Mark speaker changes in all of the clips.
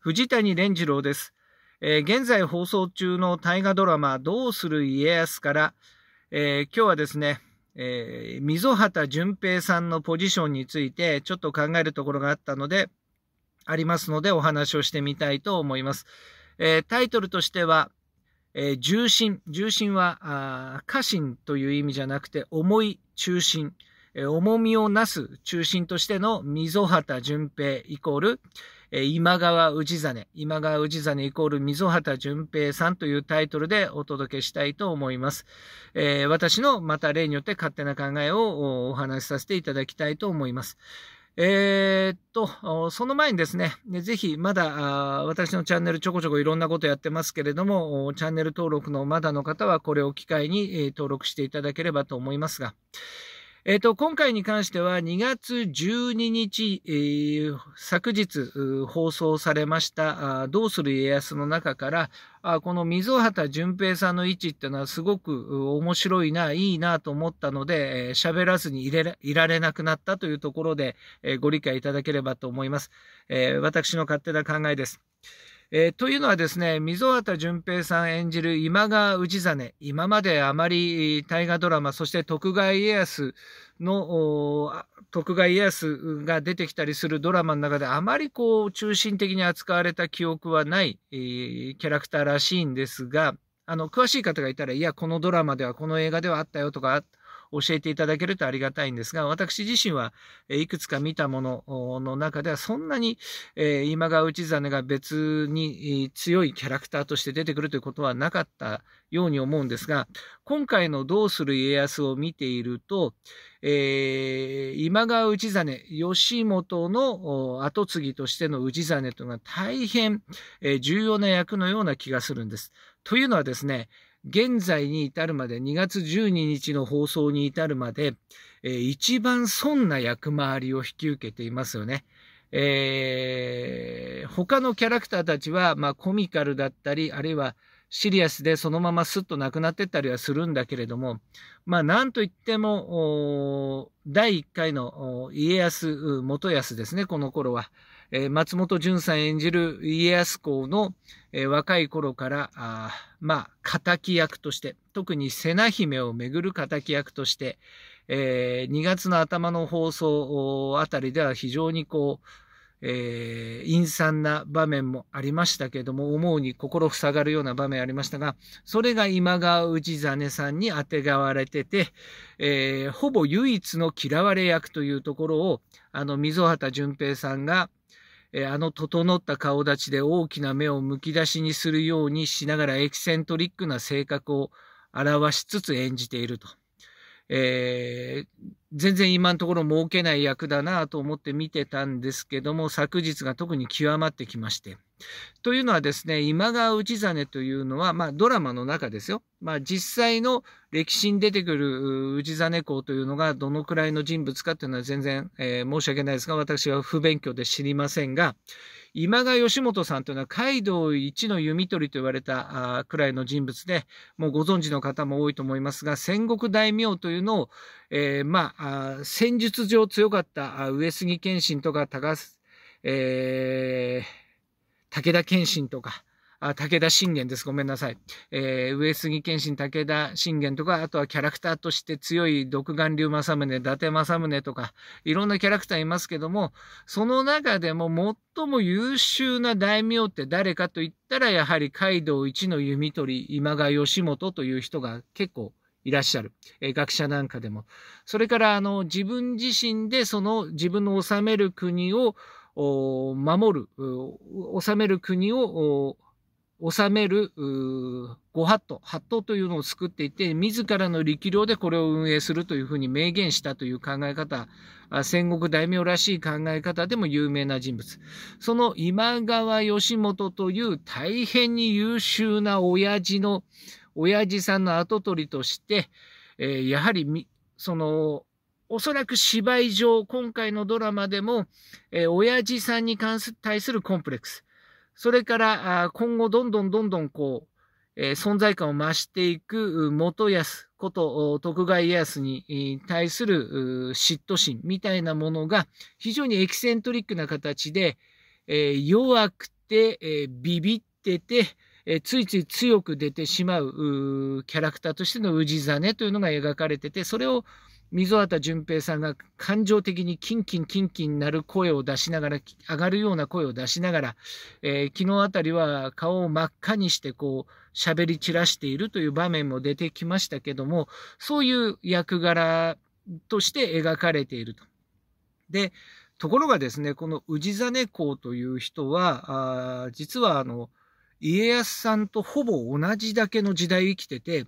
Speaker 1: 藤谷蓮次郎です。えー、現在放送中の大河ドラマ、どうする家康から、えー、今日はですね、えー、溝端淳平さんのポジションについてちょっと考えるところがあったので、ありますのでお話をしてみたいと思います。えー、タイトルとしては、え重心。重心は、家臣という意味じゃなくて、重い中心、え重みをなす中心としての溝端淳平イコール、今川氏真、今川氏真イコール溝端淳平さんというタイトルでお届けしたいと思います。え私のまた例によって勝手な考えをお話しさせていただきたいと思います。えー、っと、その前にですね、ぜひまだ私のチャンネルちょこちょこいろんなことやってますけれども、チャンネル登録のまだの方はこれを機会に登録していただければと思いますが、えっ、ー、と、今回に関しては2月12日、えー、昨日放送されましたあ、どうする家康の中から、あこの溝端淳平さんの位置っていうのはすごく面白いな、いいなと思ったので、喋、えー、らずにいれいられなくなったというところで、えー、ご理解いただければと思います。えー、私の勝手な考えです。えー、というのはですね、溝端淳平さん演じる今川氏真、今まであまり大河ドラマ、そして徳川家康の、徳川家康が出てきたりするドラマの中であまりこう中心的に扱われた記憶はない、えー、キャラクターらしいんですが、あの、詳しい方がいたら、いや、このドラマでは、この映画ではあったよとか、教えていただけるとありがたいんですが、私自身はいくつか見たものの中ではそんなに、今川氏真が別に強いキャラクターとして出てくるということはなかったように思うんですが、今回のどうする家康を見ていると、えー、今川氏真、義元の跡継ぎとしての氏真というのは大変、重要な役のような気がするんです。というのはですね、現在に至るまで、2月12日の放送に至るまで、えー、一番損な役回りを引き受けていますよね。えー、他のキャラクターたちは、まあ、コミカルだったり、あるいはシリアスでそのまますっとなくなってったりはするんだけれども、まあ、なんといっても、第1回の家康、元康ですね、この頃は。えー、松本潤さん演じる家康公の、えー、若い頃から、あまあ、敵役として、特に瀬名姫をめぐる敵役として、えー、2月の頭の放送あたりでは非常にこう、えー、陰惨な場面もありましたけども、思うに心塞がるような場面ありましたが、それが今川氏真さんにあてがわれてて、えー、ほぼ唯一の嫌われ役というところを、あの、溝端淳平さんが、えあの整った顔立ちで大きな目をむき出しにするようにしながらエキセントリックな性格を表しつつ演じていると。えー、全然今のところ儲けない役だなと思って見てたんですけども昨日が特に極まってきまして。というのはですね、今川氏真というのは、まあ、ドラマの中ですよ。まあ、実際の歴史に出てくる氏真公というのがどのくらいの人物かというのは全然、えー、申し訳ないですが、私は不勉強で知りませんが、今川義元さんというのは街道一の弓取りと言われたくらいの人物で、もうご存知の方も多いと思いますが、戦国大名というのを、えー、まあ、戦術上強かった上杉謙信とか高須、えー武田謙信とか、あ武田信玄です。ごめんなさい。えー、上杉謙信、武田信玄とか、あとはキャラクターとして強い独眼竜政宗、伊達政宗とか、いろんなキャラクターいますけども、その中でも最も優秀な大名って誰かと言ったら、やはり街道一の弓取今川義元という人が結構いらっしゃる、え学者なんかでも。それから、あの、自分自身でその自分の治める国を守る、治める国を治めるご法度、法度というのを作っていて、自らの力量でこれを運営するというふうに明言したという考え方、戦国大名らしい考え方でも有名な人物。その今川義元という大変に優秀な親父の、親父さんの跡取りとして、えー、やはりそのおそらく芝居上、今回のドラマでも、えー、親父さんに関す対するコンプレックス、それからあ今後どんどんどんどんこう、えー、存在感を増していく元康こと徳川家康に対する嫉妬心みたいなものが非常にエキセントリックな形で、えー、弱くて、えー、ビビってて、えついつい強く出てしまうキャラクターとしての氏真というのが描かれててそれを溝端淳平さんが感情的にキンキンキンキンなる声を出しながら、上がるような声を出しながら、えー、昨日あたりは顔を真っ赤にしてこう、喋り散らしているという場面も出てきましたけども、そういう役柄として描かれていると。で、ところがですね、この氏真公という人は、あ実はあの、家康さんとほぼ同じだけの時代生きてて、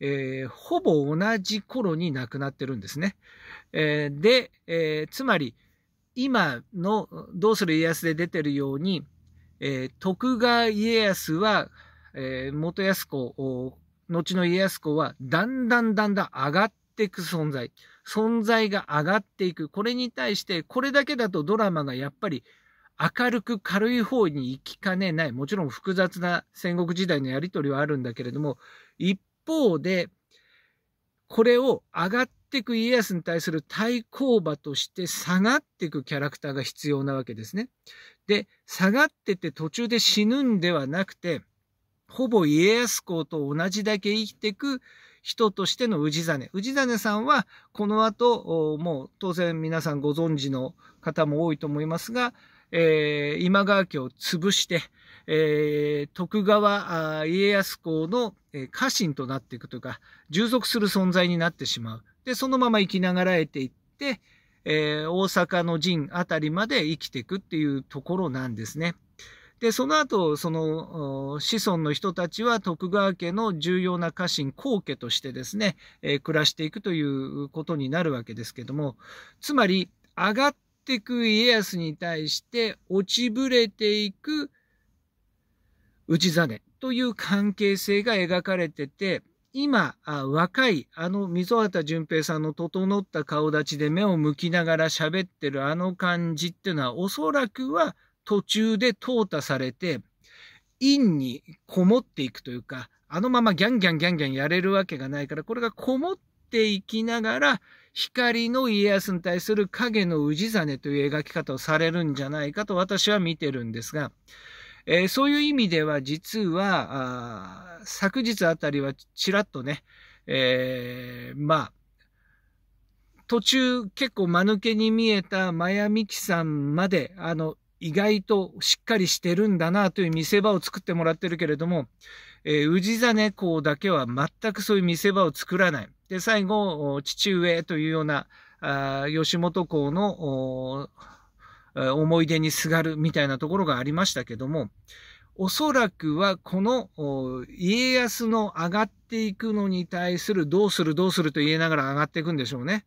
Speaker 1: えー、ほぼ同じ頃に亡くなってるんですね。えー、で、えー、つまり、今の「どうする家康」で出てるように、え徳川家康は、え元康子後の家康子はだんだんだんだん上がっていく存在存在が上がっていくこれに対してこれだけだとドラマがやっぱり明るく軽い方に行きかねないもちろん複雑な戦国時代のやり取りはあるんだけれども一方で、これを上がっていく家康に対する対抗馬として下がっていくキャラクターが必要なわけですね。で、下がってて途中で死ぬんではなくて、ほぼ家康公と同じだけ生きていく人としての氏真。氏真さんは、この後、もう当然皆さんご存知の方も多いと思いますが、えー、今川家を潰して、えー、徳川家康公の家臣となっていくというか、従属する存在になってしまう。で、そのまま生きながらえていって、えー、大阪の陣あたりまで生きていくっていうところなんですね。で、その後、その子孫の人たちは徳川家の重要な家臣、皇家としてですね、えー、暮らしていくということになるわけですけども、つまり、上がっってく家康に対して落ちぶれていく氏真という関係性が描かれてて、今、若い、あの溝端淳平さんの整った顔立ちで目を向きながら喋ってるあの感じっていうのは、おそらくは途中で淘汰されて、陰にこもっていくというか、あのままギャンギャンギャンギャンやれるわけがないから、これがこもっていきながら、光の家康に対する影の氏真という描き方をされるんじゃないかと私は見てるんですが、えー、そういう意味では実は、昨日あたりはちらっとね、えー、まあ、途中結構間抜けに見えたマヤミキさんまで、あの、意外としっかりしてるんだなという見せ場を作ってもらってるけれども、えー、氏真公だけは全くそういう見せ場を作らない。で、最後、父上というような、あ吉本公の思い出にすがるみたいなところがありましたけども、おそらくはこの家康の上がっていくのに対するどうするどうすると言いながら上がっていくんでしょうね。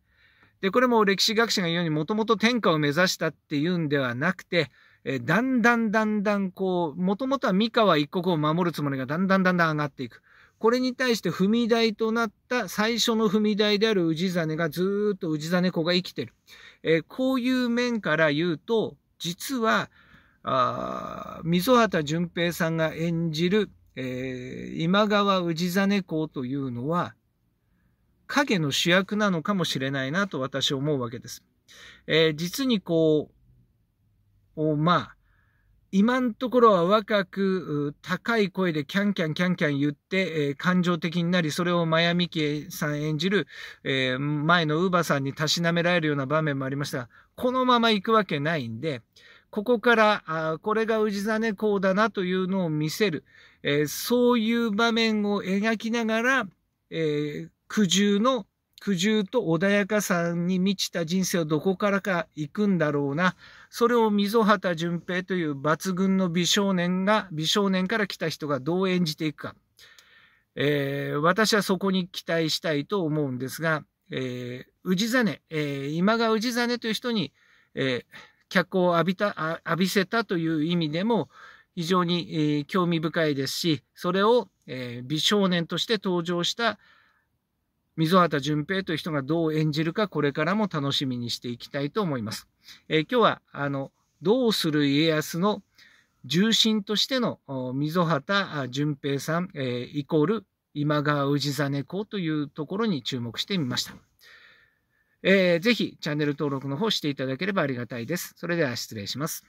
Speaker 1: で、これも歴史学者が言うようにもともと天下を目指したっていうんではなくて、えだんだんだんだんこう、もともとは三河一国を守るつもりがだんだんだんだん上がっていく。これに対して踏み台となった最初の踏み台である氏真がずっと氏真子が生きてる。えー、こういう面から言うと、実は、あ溝端淳平さんが演じる、えー、今川氏真公というのは、影の主役なのかもしれないなと私思うわけです。えー、実にこう、まあ、今のところは若く高い声でキャンキャンキャンキャン言って、えー、感情的になり、それをマヤミキエさん演じる、えー、前のウーバーさんにたしなめられるような場面もありましたが、このまま行くわけないんで、ここから、あこれが氏真公だなというのを見せる、えー、そういう場面を描きながら、え苦渋の苦渋と穏やかさに満ちた人生をどこからか行くんだろうな。それを溝端淳平という抜群の美少年が、美少年から来た人がどう演じていくか。えー、私はそこに期待したいと思うんですが、えー、氏真、えー、今川氏真という人に、えー、脚光を浴びた、浴びせたという意味でも、非常に、えー、興味深いですし、それを、えー、美少年として登場した溝端淳平という人がどう演じるか、これからも楽しみにしていきたいと思います。えー、今日は、あの、どうする家康の重心としての溝端淳平さん、えー、イコール今川氏真公というところに注目してみました。えー、ぜひチャンネル登録の方していただければありがたいです。それでは失礼します。